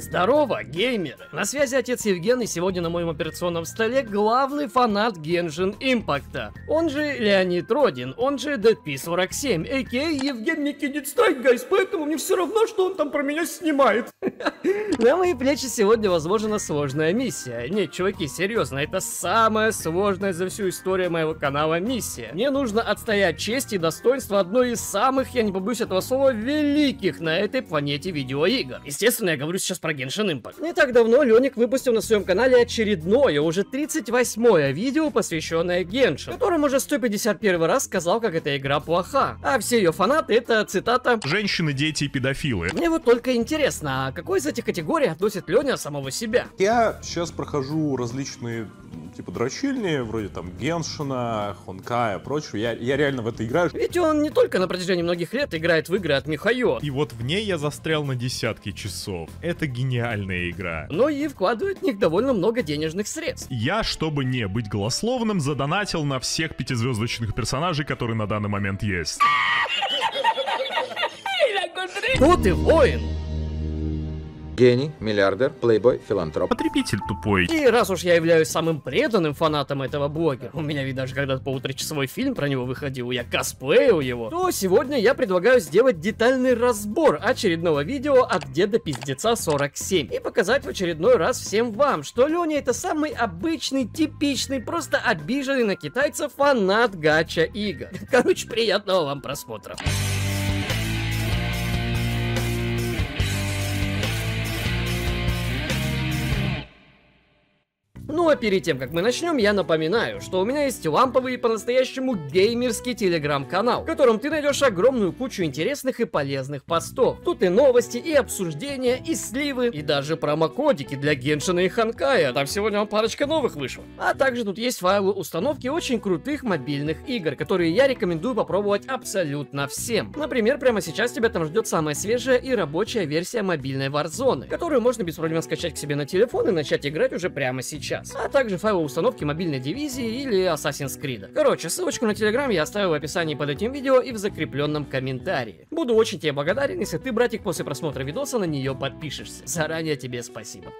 Здорово, геймеры! На связи отец Евген, и сегодня на моем операционном столе главный фанат Геншин Импакта. Он же Леонид Родин, он же DP47, а.к.а. Евген Никитит Страйк, гайс, поэтому мне все равно, что он там про меня снимает. На мои плечи сегодня, возможно, сложная миссия. Нет, чуваки, серьезно, это самая сложная за всю историю моего канала миссия. Мне нужно отстоять честь и достоинство одной из самых, я не побоюсь этого слова, великих на этой планете видеоигр. Естественно, я говорю сейчас про Genshin Impact. Не так давно Леник выпустил на своем канале очередное, уже 38-е видео, посвященное Genshin, в котором уже 151 раз сказал, как эта игра плоха. А все ее фанаты это цитата «Женщины, дети и педофилы». Мне вот только интересно, а какой из этих категорий относит Леня самого себя? Я сейчас прохожу различные типа дрочильни, вроде там Геншина, Хонкая, прочего. Я, я реально в это играю. Ведь он не только на протяжении многих лет играет в игры от Михаю. И вот в ней я застрял на десятки часов. Это гениальная игра. Но и вкладывает в них довольно много денежных средств. Я, чтобы не быть голословным, задонатил на всех пятизвездочных персонажей, которые на данный момент есть. Вот и воин! Гений, миллиардер, плейбой, филантроп. Потребитель тупой. И раз уж я являюсь самым преданным фанатом этого блогера, у меня видно, даже когда-то по утречасовой фильм про него выходил, я косплеил его, то сегодня я предлагаю сделать детальный разбор очередного видео от деда пиздеца 47 и показать в очередной раз всем вам, что Леня это самый обычный, типичный, просто обиженный на китайцев фанат гача игр. Короче, приятного вам Просмотра. Ну а перед тем, как мы начнем, я напоминаю, что у меня есть ламповый и по-настоящему геймерский телеграм-канал, в котором ты найдешь огромную кучу интересных и полезных постов. Тут и новости, и обсуждения, и сливы, и даже промокодики для Геншина и Ханкая. Там сегодня парочка новых вышла. А также тут есть файлы установки очень крутых мобильных игр, которые я рекомендую попробовать абсолютно всем. Например, прямо сейчас тебя там ждет самая свежая и рабочая версия мобильной Warzone, которую можно без проблем скачать к себе на телефон и начать играть уже прямо сейчас а также файлы установки мобильной дивизии или Assassin's Creed. Короче, ссылочку на Telegram я оставил в описании под этим видео и в закрепленном комментарии. Буду очень тебе благодарен, если ты, братик, после просмотра видоса на нее подпишешься. Заранее тебе спасибо.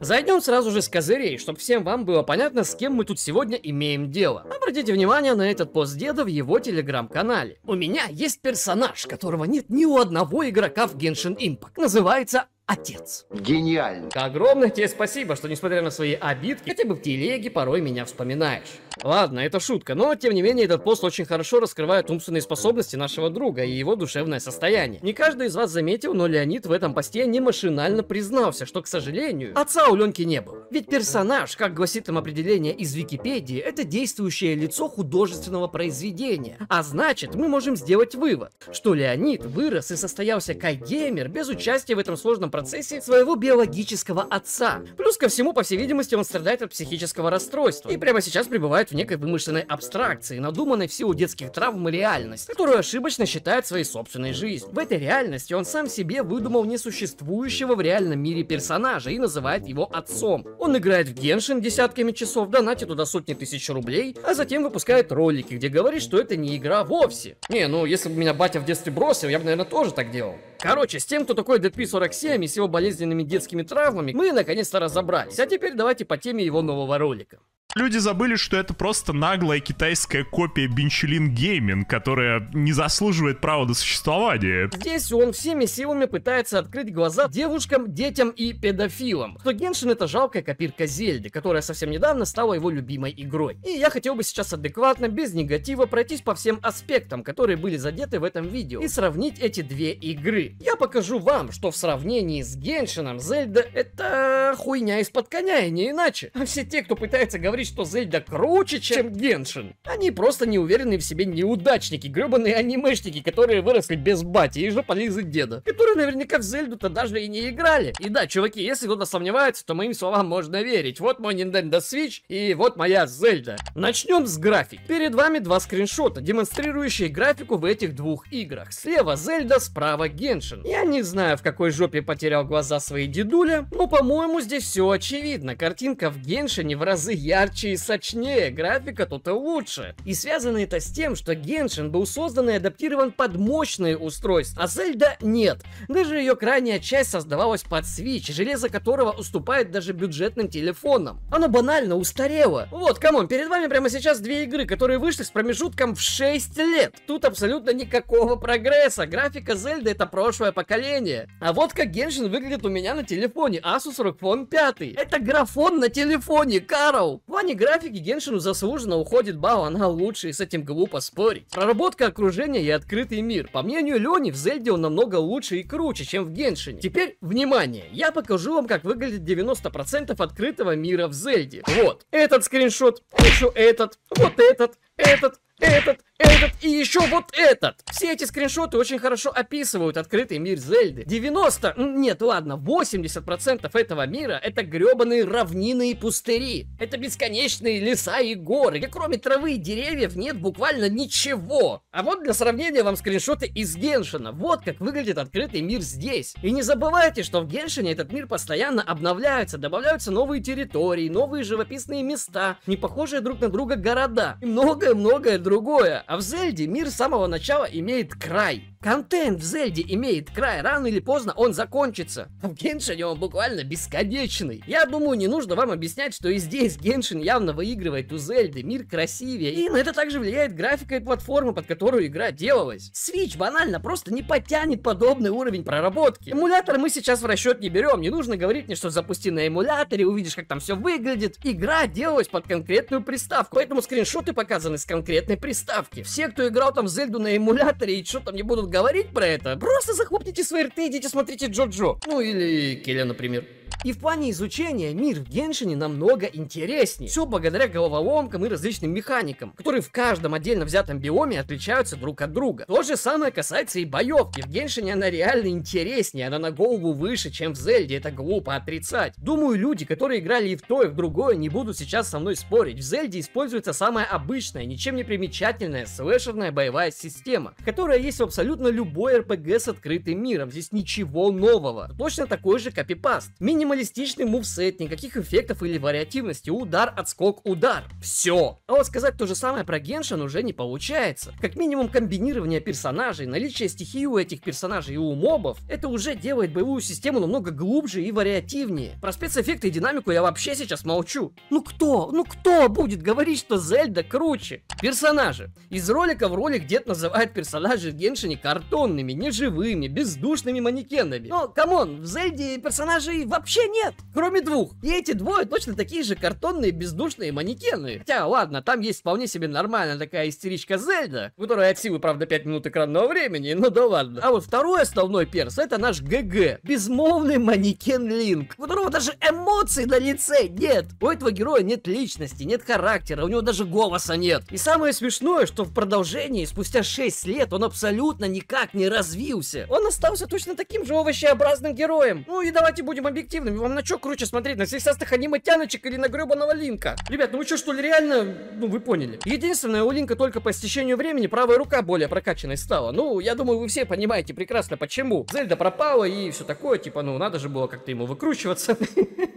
Зайдем сразу же с козырей, чтобы всем вам было понятно, с кем мы тут сегодня имеем дело. Обратите внимание на этот пост деда в его телеграм-канале. У меня есть персонаж, которого нет ни у одного игрока в Genshin Impact. Называется отец. Гениально. Огромное тебе спасибо, что несмотря на свои обидки, хотя бы в телеге порой меня вспоминаешь. Ладно, это шутка, но тем не менее этот пост очень хорошо раскрывает умственные способности нашего друга и его душевное состояние. Не каждый из вас заметил, но Леонид в этом посте не машинально признался, что, к сожалению, отца у Ленки не был. Ведь персонаж, как гласит им определение из Википедии, это действующее лицо художественного произведения. А значит, мы можем сделать вывод, что Леонид вырос и состоялся как геймер без участия в этом сложном процессе своего биологического отца. Плюс ко всему, по всей видимости, он страдает от психического расстройства и прямо сейчас пребывает в некой вымышленной абстракции, надуманной в силу детских травм и реальность, которую ошибочно считает своей собственной жизнью. В этой реальности он сам себе выдумал несуществующего в реальном мире персонажа и называет его отцом. Он играет в Геншин десятками часов, донатит туда сотни тысяч рублей, а затем выпускает ролики, где говорит, что это не игра вовсе. Не, ну если бы меня батя в детстве бросил, я бы, наверное, тоже так делал. Короче, с тем, кто такой DP47 и с его болезненными детскими травмами, мы наконец-то разобрались. А теперь давайте по теме его нового ролика. Люди забыли, что это просто наглая китайская копия Бенчелин Гейминг, которая не заслуживает права на существование. Здесь он всеми силами пытается открыть глаза девушкам, детям и педофилам. Что Геншин это жалкая копирка Зельды, которая совсем недавно стала его любимой игрой. И я хотел бы сейчас адекватно, без негатива, пройтись по всем аспектам, которые были задеты в этом видео, и сравнить эти две игры. Я покажу вам, что в сравнении с Геншином Зельда это хуйня из-под коня, и не иначе. А все те, кто пытается говорить, что Зельда круче, чем Геншин. Они просто неуверенные в себе неудачники, гребаные анимешники, которые выросли без бати и же полезы деда, которые наверняка в Зельду-то даже и не играли. И да, чуваки, если кто-то сомневается, то моим словам можно верить. Вот мой Nintendo Switch и вот моя Зельда. Начнем с график. Перед вами два скриншота, демонстрирующие графику в этих двух играх. Слева Зельда, справа Геншин. Я не знаю, в какой жопе потерял глаза свои дедуля, но по-моему здесь все очевидно. Картинка в Геншине в разы ярче ярче и сочнее, графика тут и лучше. И связано это с тем, что Геншин был создан и адаптирован под мощные устройства, а Зельда нет. Даже ее крайняя часть создавалась под Switch, железо которого уступает даже бюджетным телефонам. Оно банально устарело. Вот, камон, перед вами прямо сейчас две игры, которые вышли с промежутком в 6 лет. Тут абсолютно никакого прогресса. Графика Зельды это прошлое поколение. А вот как Геншин выглядит у меня на телефоне, Asus ROG Phone 5. Это графон на телефоне, Карл плане графики Геншину заслуженно уходит балл, она лучше, и с этим глупо спорить. Проработка окружения и открытый мир. По мнению Лени, в Зельде он намного лучше и круче, чем в Геншине. Теперь, внимание, я покажу вам, как выглядит 90% открытого мира в Зельде. Вот, этот скриншот, еще этот, вот этот, этот, этот, этот и еще вот этот. Все эти скриншоты очень хорошо описывают открытый мир Зельды. 90, нет, ладно, 80% этого мира это гребаные равнины и пустыри. Это бесконечные леса и горы, где кроме травы и деревьев нет буквально ничего. А вот для сравнения вам скриншоты из Геншина. Вот как выглядит открытый мир здесь. И не забывайте, что в Геншине этот мир постоянно обновляется, добавляются новые территории, новые живописные места, не похожие друг на друга города и многое-многое другое а в Зельде мир с самого начала имеет край. Контент в Зельде имеет край, рано или поздно он закончится. А в Геншине он буквально бесконечный. Я думаю, не нужно вам объяснять, что и здесь Геншин явно выигрывает у Зельды, мир красивее. И на это также влияет графика и платформа, под которую игра делалась. Switch банально просто не потянет подобный уровень проработки. Эмулятор мы сейчас в расчет не берем, не нужно говорить мне, что запусти на эмуляторе, увидишь, как там все выглядит. Игра делалась под конкретную приставку, поэтому скриншоты показаны с конкретной приставки ребятки, все, кто играл там Зельду на эмуляторе и что там не будут говорить про это, просто захлопните свои рты и идите смотрите Джо-Джо. Ну или Келя, например. И в плане изучения мир в Геншине намного интереснее. Все благодаря головоломкам и различным механикам, которые в каждом отдельно взятом биоме отличаются друг от друга. То же самое касается и боевки. В Геншине она реально интереснее, она на голову выше, чем в Зельде, это глупо отрицать. Думаю, люди, которые играли и в то, и в другое, не будут сейчас со мной спорить. В Зельде используется самая обычная, ничем не примечательная слэшерная боевая система, которая есть в абсолютно любой RPG с открытым миром. Здесь ничего нового. Точно такой же копипаст. Минимум Минималистичный мувсет, никаких эффектов или вариативности, удар, отскок, удар. Все. А вот сказать то же самое про Геншин уже не получается. Как минимум комбинирование персонажей, наличие стихии у этих персонажей и у мобов, это уже делает боевую систему намного глубже и вариативнее. Про спецэффекты и динамику я вообще сейчас молчу. Ну кто, ну кто будет говорить, что Зельда круче? Персонажи. Из ролика в ролик дед называет персонажей в Геншине картонными, неживыми, бездушными манекенами. Но, камон, в Зельде персонажей вообще вообще нет, кроме двух. И эти двое точно такие же картонные, бездушные манекены. Хотя, ладно, там есть вполне себе нормальная такая истеричка Зельда, которая от силы, правда, 5 минут экранного времени, но ну да ладно. А вот второй основной перс, это наш ГГ, безмолвный манекен Линк, у которого даже эмоций на лице нет. У этого героя нет личности, нет характера, у него даже голоса нет. И самое смешное, что в продолжении, спустя 6 лет, он абсолютно никак не развился. Он остался точно таким же овощеобразным героем. Ну и давайте будем объективны, главными. Вам на что круче смотреть? На сисястых аниме-тяночек или на гребаного Линка? Ребят, ну вы что, что ли, реально? Ну, вы поняли. Единственное, у Линка только по истечению времени правая рука более прокачанной стала. Ну, я думаю, вы все понимаете прекрасно, почему. Зельда пропала и все такое. Типа, ну, надо же было как-то ему выкручиваться.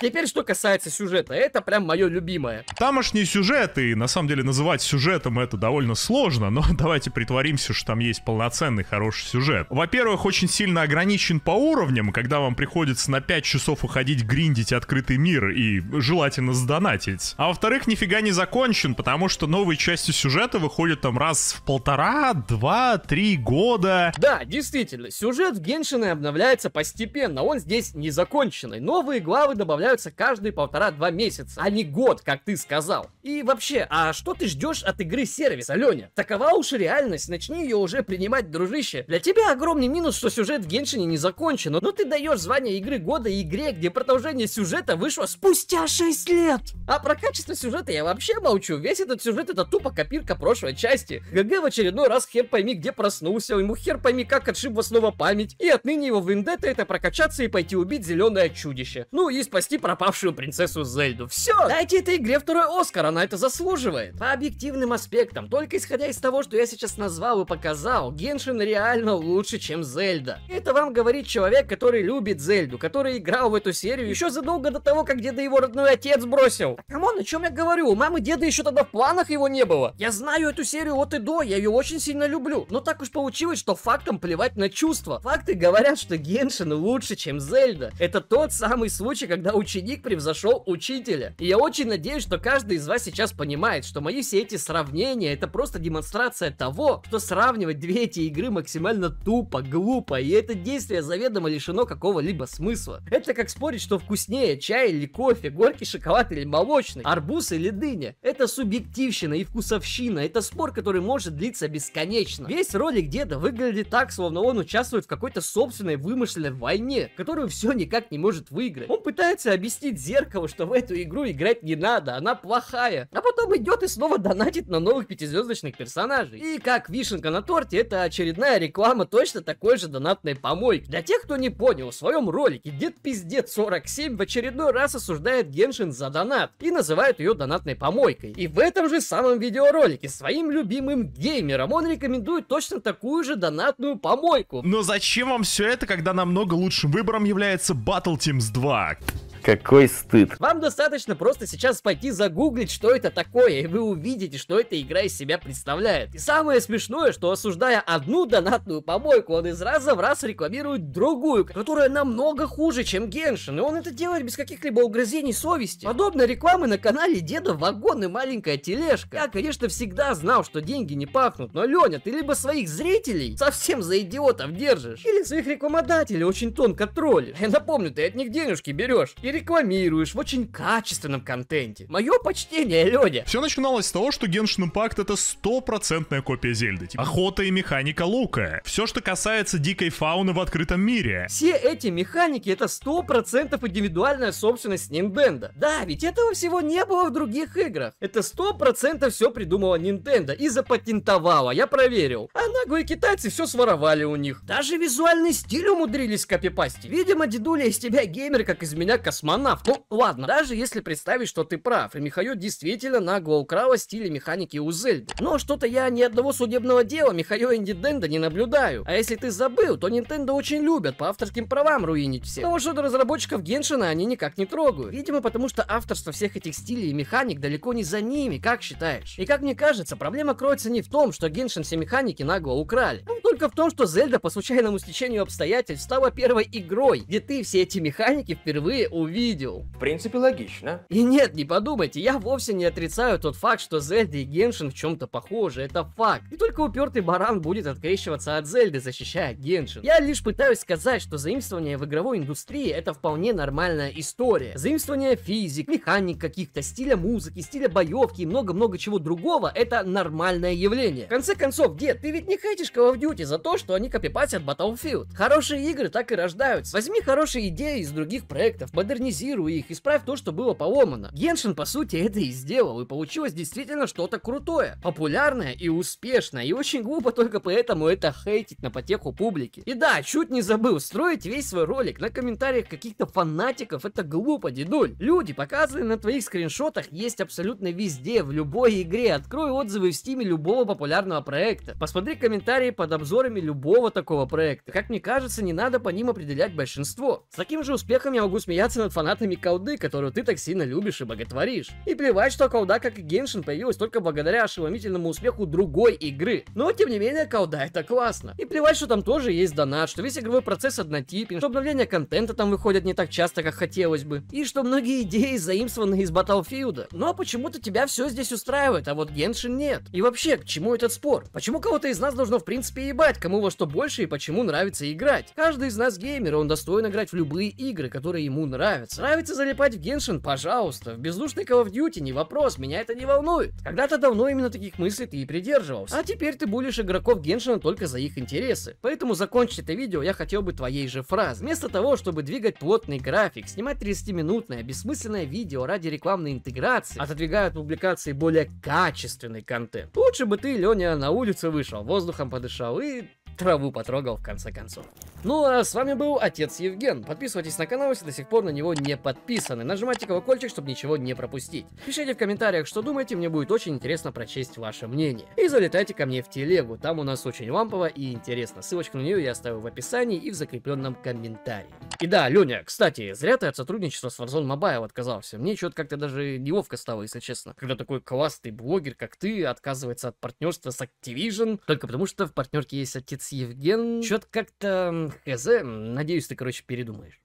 Теперь, что касается сюжета, это прям мое любимое. Тамошний сюжет, и на самом деле называть сюжетом это довольно сложно, но давайте притворимся, что там есть полноценный хороший сюжет. Во-первых, очень сильно ограничен по уровням, когда вам приходится на 5 часов уходить гриндить открытый мир и желательно сдонатить. А во-вторых, нифига не закончен, потому что новые части сюжета выходят там раз в полтора, два, три года. Да, действительно, сюжет в Геншине обновляется постепенно, он здесь не законченный. Новые главы добавляют обновляются каждые полтора-два месяца, а не год, как ты сказал. И вообще, а что ты ждешь от игры сервиса, Леня? Такова уж реальность, начни ее уже принимать, дружище. Для тебя огромный минус, что сюжет в Геншине не закончен, но ты даешь звание игры года игре, где продолжение сюжета вышло спустя 6 лет. А про качество сюжета я вообще молчу, весь этот сюжет это тупо копирка прошлой части. ГГ в очередной раз хер пойми где проснулся, ему хер пойми как отшибла снова память, и отныне его вендетта это прокачаться и пойти убить зеленое чудище. Ну и спасти пропавшую принцессу Зельду. Все, дайте этой игре второй Оскар, она это заслуживает. По объективным аспектам, только исходя из того, что я сейчас назвал и показал, Геншин реально лучше, чем Зельда. Это вам говорит человек, который любит Зельду, который играл в эту серию еще задолго до того, как деда его родной отец бросил. Так, камон, о чем я говорю? У мамы деда еще тогда в планах его не было. Я знаю эту серию от и до, я ее очень сильно люблю. Но так уж получилось, что фактом плевать на чувства. Факты говорят, что Геншин лучше, чем Зельда. Это тот самый случай, когда у ученик превзошел учителя. И я очень надеюсь, что каждый из вас сейчас понимает, что мои все эти сравнения это просто демонстрация того, что сравнивать две эти игры максимально тупо, глупо, и это действие заведомо лишено какого-либо смысла. Это как спорить, что вкуснее, чай или кофе, горький шоколад или молочный, арбуз или дыня. Это субъективщина и вкусовщина, это спор, который может длиться бесконечно. Весь ролик деда выглядит так, словно он участвует в какой-то собственной вымышленной войне, которую все никак не может выиграть. Он пытается объяснить зеркалу, что в эту игру играть не надо, она плохая. А потом идет и снова донатит на новых пятизвездочных персонажей. И как вишенка на торте, это очередная реклама точно такой же донатной помойки. Для тех, кто не понял, в своем ролике Дед Пиздец 47 в очередной раз осуждает Геншин за донат и называет ее донатной помойкой. И в этом же самом видеоролике своим любимым геймерам он рекомендует точно такую же донатную помойку. Но зачем вам все это, когда намного лучшим выбором является Battle Teams 2? Какой стыд. Вам достаточно просто сейчас пойти загуглить, что это такое, и вы увидите, что эта игра из себя представляет. И самое смешное, что осуждая одну донатную помойку, он из раза в раз рекламирует другую, которая намного хуже, чем Геншин, и он это делает без каких-либо угрызений совести. Подобной рекламы на канале Деда Вагон и Маленькая Тележка. Я, конечно, всегда знал, что деньги не пахнут, но, Леня, ты либо своих зрителей совсем за идиотов держишь, или своих рекламодателей очень тонко троллишь. Я напомню, ты от них денежки берешь и рекламируешь в очень качественном контенте. Мое почтение, Леня. Все начиналось с того, что Genshin Impact это стопроцентная копия Зельды. Типа, охота и механика лука. Все, что касается дикой фауны в открытом мире. Все эти механики это сто процентов индивидуальная собственность Nintendo. Да, ведь этого всего не было в других играх. Это сто процентов все придумала Nintendo и запатентовала, я проверил. А наглые китайцы все своровали у них. Даже визуальный стиль умудрились копипасти. Видимо, дедуля из тебя геймер, как из меня космос космонавт. Ну, ладно, даже если представить, что ты прав, и Михаил действительно нагло украла стиле механики у Зельды. Но что-то я ни одного судебного дела Михаил Инди Денда не наблюдаю. А если ты забыл, то Nintendo очень любят по авторским правам руинить все. Потому что до разработчиков Геншина они никак не трогают. Видимо, потому что авторство всех этих стилей и механик далеко не за ними, как считаешь? И как мне кажется, проблема кроется не в том, что Геншин все механики нагло украли. Ну, только в том, что Зельда по случайному стечению обстоятельств стала первой игрой, где ты все эти механики впервые увидел увидел. В принципе, логично. И нет, не подумайте, я вовсе не отрицаю тот факт, что Зельда и Геншин в чем-то похожи, это факт. И только упертый баран будет открещиваться от Зельды, защищая Геншин. Я лишь пытаюсь сказать, что заимствование в игровой индустрии это вполне нормальная история. Заимствование физик, механик каких-то, стиля музыки, стиля боевки и много-много чего другого это нормальное явление. В конце концов, дед, ты ведь не хейтишь Call of Duty за то, что они копипатят Battlefield. Хорошие игры так и рождаются. Возьми хорошие идеи из других проектов, модернизируй модернизируй их, исправь то, что было поломано. Геншин, по сути, это и сделал, и получилось действительно что-то крутое, популярное и успешное, и очень глупо только поэтому это хейтить на потеху публики. И да, чуть не забыл, строить весь свой ролик на комментариях каких-то фанатиков, это глупо, дедуль. Люди, показанные на твоих скриншотах, есть абсолютно везде, в любой игре, открой отзывы в стиме любого популярного проекта, посмотри комментарии под обзорами любого такого проекта. Как мне кажется, не надо по ним определять большинство. С таким же успехом я могу смеяться над станут фанатами колды, которую ты так сильно любишь и боготворишь. И плевать, что колда, как и Геншин, появилась только благодаря ошеломительному успеху другой игры. Но, тем не менее, колда это классно. И плевать, что там тоже есть донат, что весь игровой процесс однотипен, что обновления контента там выходят не так часто, как хотелось бы. И что многие идеи заимствованы из Battlefield. Но ну, а почему-то тебя все здесь устраивает, а вот Геншин нет. И вообще, к чему этот спор? Почему кого-то из нас должно в принципе ебать, кому во что больше и почему нравится играть? Каждый из нас геймер, он достоин играть в любые игры, которые ему нравятся нравится. Нравится залипать в Геншин, пожалуйста. В бездушный Call of Duty не вопрос, меня это не волнует. Когда-то давно именно таких мыслей ты и придерживался. А теперь ты булишь игроков Геншина только за их интересы. Поэтому закончить это видео я хотел бы твоей же фразы. Вместо того, чтобы двигать плотный график, снимать 30-минутное бессмысленное видео ради рекламной интеграции, отодвигая от публикации более качественный контент. Лучше бы ты, Леня, на улицу вышел, воздухом подышал и траву потрогал в конце концов. Ну а с вами был Отец Евген. Подписывайтесь на канал, если до сих пор на него не подписаны. Нажимайте колокольчик, чтобы ничего не пропустить. Пишите в комментариях, что думаете, мне будет очень интересно прочесть ваше мнение. И залетайте ко мне в телегу, там у нас очень лампово и интересно. Ссылочку на нее я оставлю в описании и в закрепленном комментарии. И да, Леня, кстати, зря ты от сотрудничества с Warzone Mobile отказался. Мне что-то как-то даже неловко стало, если честно. Когда такой классный блогер, как ты, отказывается от партнерства с Activision, только потому что в партнерке есть отец Евген. Что-то как-то хз. Надеюсь, ты, короче, передумаешь.